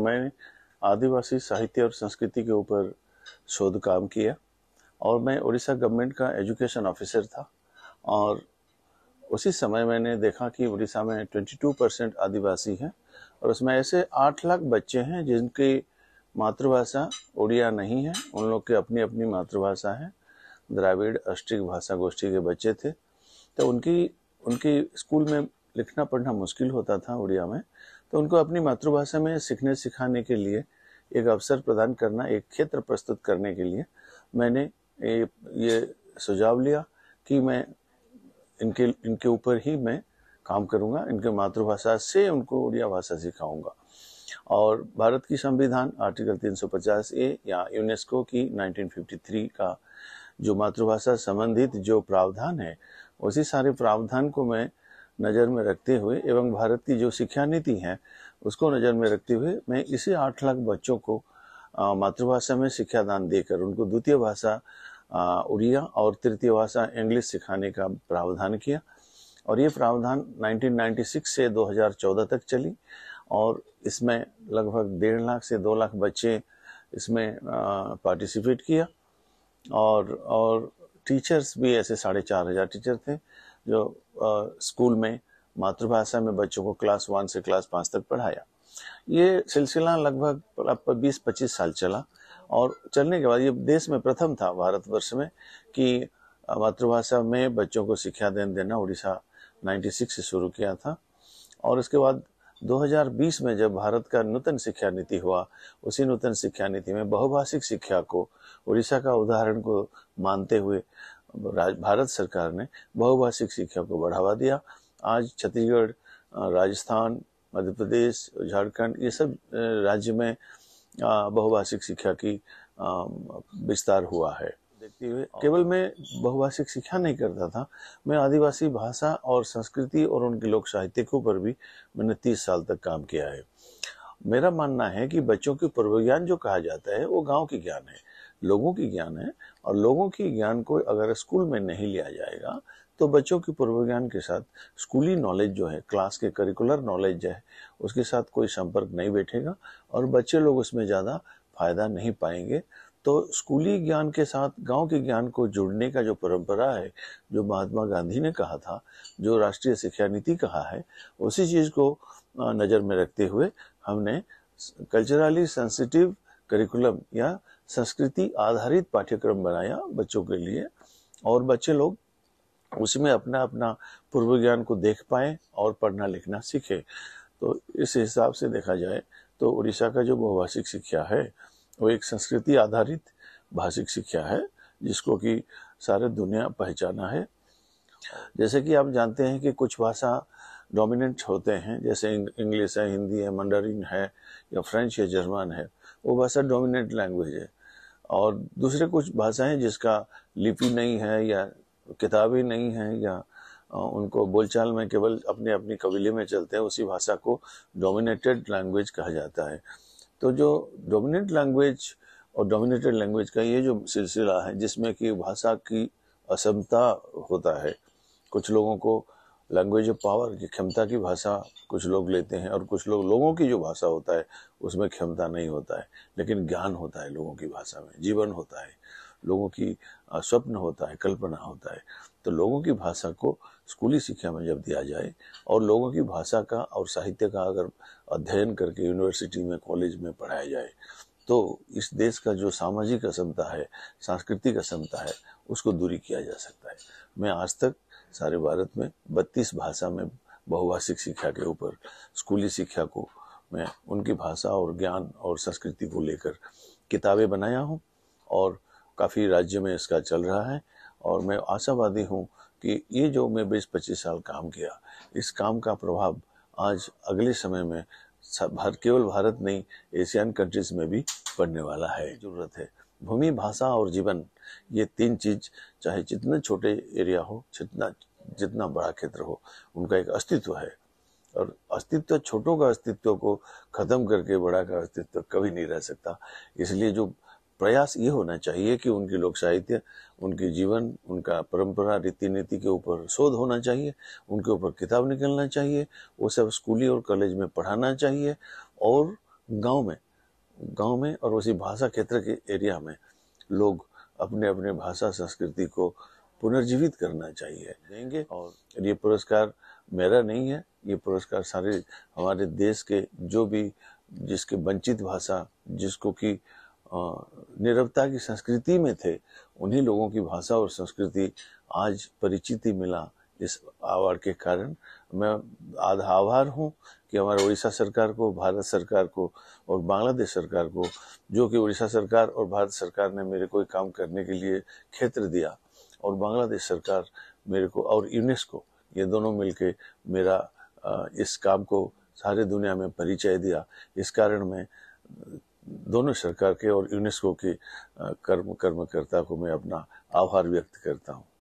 मैंने आदिवासी साहित्य और संस्कृति के ऊपर शोध काम किया और मैं उड़ीसा गवर्नमेंट का एजुकेशन ऑफिसर था और उसी समय मैंने देखा कि उड़ीसा में 22 परसेंट आदिवासी हैं और उसमें ऐसे आठ लाख बच्चे हैं जिनकी मातृभाषा उड़िया नहीं है उन लोग की अपनी अपनी मातृभाषा है द्राविड़ अष्टिक भाषा गोष्ठी के बच्चे थे तो उनकी उनकी स्कूल में लिखना पढ़ना मुश्किल होता था उड़िया में तो उनको अपनी मातृभाषा में सीखने सिखाने के लिए एक अवसर प्रदान करना एक क्षेत्र प्रस्तुत करने के लिए मैंने ये, ये सुझाव लिया कि मैं इनके इनके ऊपर ही मैं काम करूंगा इनके मातृभाषा से उनको उड़िया भाषा सिखाऊंगा और भारत की संविधान आर्टिकल 350 ए या यूनेस्को की 1953 का जो मातृभाषा संबंधित जो प्रावधान है उसी सारे प्रावधान को मैं नज़र में रखते हुए एवं भारत की जो शिक्षा नीति है उसको नज़र में रखते हुए मैं इसी आठ लाख बच्चों को मातृभाषा में शिक्षा दान देकर उनको द्वितीय भाषा उड़िया और तृतीय भाषा इंग्लिश सिखाने का प्रावधान किया और ये प्रावधान 1996 से 2014 तक चली और इसमें लगभग डेढ़ लाख से दो लाख बच्चे इसमें पार्टिसिपेट किया और और टीचर्स भी ऐसे साढ़े चार हज़ार टीचर थे जो स्कूल में मातृभाषा में बच्चों को क्लास वन से क्लास पाँच तक पढ़ाया ये सिलसिला लगभग बीस पच्चीस साल चला और चलने के बाद ये देश में प्रथम था भारतवर्ष में कि मातृभाषा में बच्चों को शिक्षा देन देना उड़ीसा 96 से शुरू किया था और उसके बाद 2020 में जब भारत का नूतन शिक्षा नीति हुआ उसी नूतन शिक्षा नीति में बहुभाषिक शिक्षा को उड़ीसा का उदाहरण को मानते हुए राज भारत सरकार ने बहुभाषिक शिक्षा को बढ़ावा दिया आज छत्तीसगढ़ राजस्थान मध्य प्रदेश झारखंड ये सब राज्य में बहुभाषिक शिक्षा की विस्तार हुआ है देखते हुए केवल मैं बहुभाषिक शिक्षा नहीं करता था मैं आदिवासी भाषा और संस्कृति और उनके लोक साहित्यिकों पर भी मैंने तीस साल तक काम किया है मेरा मानना है कि बच्चों के पूर्व ज्ञान जो कहा जाता है वो गांव की ज्ञान है लोगों की ज्ञान है और लोगों की ज्ञान को अगर स्कूल में नहीं लिया जाएगा तो बच्चों की पूर्व ज्ञान के साथ स्कूली नॉलेज जो है क्लास के करिकुलर नॉलेज जो है उसके साथ कोई संपर्क नहीं बैठेगा और बच्चे लोग उसमें ज़्यादा फायदा नहीं पाएंगे तो स्कूली ज्ञान के साथ गांव के ज्ञान को जुड़ने का जो परंपरा है जो महात्मा गांधी ने कहा था जो राष्ट्रीय शिक्षा नीति कहा है उसी चीज़ को नज़र में रखते हुए हमने कल्चरली सेंसिटिव करिकुलम या संस्कृति आधारित पाठ्यक्रम बनाया बच्चों के लिए और बच्चे लोग उसमें अपना अपना पूर्व ज्ञान को देख पाए और पढ़ना लिखना सीखे तो इस हिसाब से देखा जाए तो उड़ीसा का जो बहुभाषिक शिक्षा है वो एक संस्कृति आधारित भाषिक शिक्षा है जिसको कि सारे दुनिया पहचाना है जैसे कि आप जानते हैं कि कुछ भाषा डोमिनेंट होते हैं जैसे इंग्लिश है हिंदी है मंडरिन है या फ्रेंच है जर्मन है वो भाषा डोमिनेंट लैंग्वेज है और दूसरे कुछ भाषाएं जिसका लिपि नहीं है या किताबी नहीं है या उनको बोलचाल में केवल अपने अपनी कबीले में चलते हैं उसी भाषा को डोमिनेटेड लैंग्वेज कहा जाता है तो जो डोमिनेंट लैंग्वेज और डोमिनेटेड लैंग्वेज का ये जो सिलसिला है जिसमें कि भाषा की असमता होता है कुछ लोगों को लैंग्वेज ऑफ पावर की क्षमता की भाषा कुछ लोग लेते हैं और कुछ लोग लोगों की जो भाषा होता है उसमें क्षमता नहीं होता है लेकिन ज्ञान होता है लोगों की भाषा में जीवन होता है लोगों की स्वप्न होता है कल्पना होता है तो लोगों की भाषा को स्कूली शिक्षा में जब दिया जाए और लोगों की भाषा का और साहित्य का अगर अध्ययन करके यूनिवर्सिटी में कॉलेज में पढ़ाया जाए तो इस देश का जो सामाजिक असमता है सांस्कृतिक असमता है उसको दूरी किया जा सकता है मैं आज तक सारे भारत में बत्तीस भाषा में बहुभाषिक शिक्षा के ऊपर स्कूली शिक्षा को मैं उनकी भाषा और ज्ञान और संस्कृति को लेकर किताबें बनाया हूँ और काफ़ी राज्य में इसका चल रहा है और मैं आशावादी हूँ कि ये जो मैं बीस पच्चीस साल काम किया इस काम का प्रभाव आज अगले समय में भारत केवल भारत नहीं एशियन कंट्रीज में भी पड़ने वाला है जरूरत है भूमि भाषा और जीवन ये तीन चीज चाहे जितने छोटे एरिया हो जितना जितना बड़ा क्षेत्र हो उनका एक अस्तित्व है और अस्तित्व छोटों का अस्तित्व को खत्म करके बड़ा का अस्तित्व कभी नहीं रह सकता इसलिए जो प्रयास ये होना चाहिए कि उनकी लोक साहित्य उनके जीवन उनका परंपरा रीति नीति के ऊपर शोध होना चाहिए उनके ऊपर किताब निकलना चाहिए वो सब स्कूली और कॉलेज में पढ़ाना चाहिए और गांव में गांव में और उसी भाषा क्षेत्र के एरिया में लोग अपने अपने भाषा संस्कृति को पुनर्जीवित करना चाहिए देंगे और ये पुरस्कार मेरा नहीं है ये पुरस्कार सारे हमारे देश के जो भी जिसके वंचित भाषा जिसको कि निरवता की संस्कृति में थे उन्हीं लोगों की भाषा और संस्कृति आज परिचिति मिला इस अवार्ड के कारण मैं आधा आभार हूँ कि हमारे उड़ीसा सरकार को भारत सरकार को और बांग्लादेश सरकार को जो कि उड़ीसा सरकार और भारत सरकार ने मेरे को काम करने के लिए क्षेत्र दिया और बांग्लादेश सरकार मेरे को और यूनेस्को ये दोनों मिलके मेरा इस काम को सारे दुनिया में परिचय दिया इस कारण मैं दोनों सरकार के और यूनेस्को के कर्म कर्मकर्ता को मैं अपना आभार व्यक्त करता हूँ